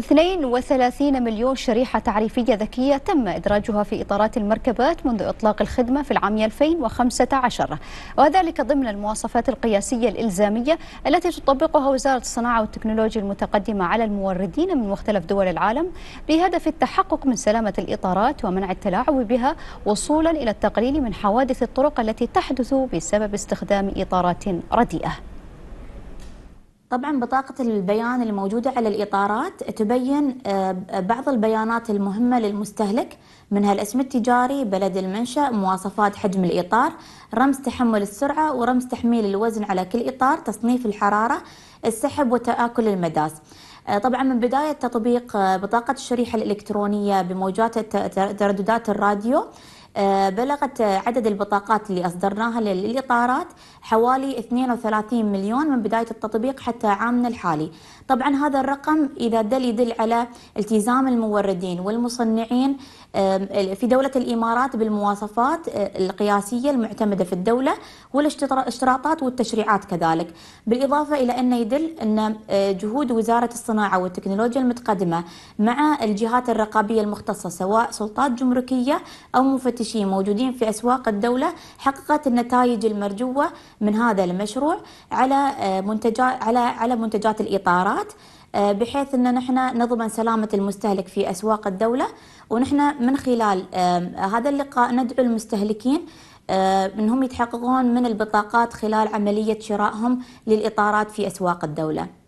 32 مليون شريحة تعريفية ذكية تم إدراجها في إطارات المركبات منذ إطلاق الخدمة في العام 2015 وذلك ضمن المواصفات القياسية الإلزامية التي تطبقها وزارة الصناعة والتكنولوجيا المتقدمة على الموردين من مختلف دول العالم بهدف التحقق من سلامة الإطارات ومنع التلاعب بها وصولا إلى التقليل من حوادث الطرق التي تحدث بسبب استخدام إطارات رديئة طبعا بطاقة البيان الموجودة على الإطارات تبين آه، بعض البيانات المهمة للمستهلك منها الاسم التجاري، بلد المنشأ، مواصفات حجم الإطار، رمز تحمل السرعة ورمز تحميل الوزن على كل إطار، تصنيف الحرارة، السحب وتآكل المداس. آه، طبعا من بداية تطبيق آه، بطاقة الشريحة الإلكترونية بموجات ترددات الراديو آه، بلغت عدد البطاقات اللي أصدرناها للإطارات حوالي 32 مليون من بداية التطبيق حتى عامنا الحالي طبعا هذا الرقم إذا دل يدل على التزام الموردين والمصنعين في دولة الإمارات بالمواصفات آه، القياسية المعتمدة في الدولة والاشتراطات والتشريعات كذلك بالإضافة إلى أنه يدل أن آه، جهود وزارة الصناعة والتكنولوجيا المتقدمة مع الجهات الرقابية المختصة سواء سلطات جمركية أو مفتشات شيء موجودين في أسواق الدولة حققت النتائج المرجوة من هذا المشروع على آه، منتجات على على منتجات الإطارات آه، بحيث ان نحن نضمن سلامه المستهلك في اسواق الدوله ونحن من خلال آه، هذا اللقاء ندعو المستهلكين انهم يتحققون من البطاقات خلال عمليه شرائهم للاطارات في اسواق الدوله.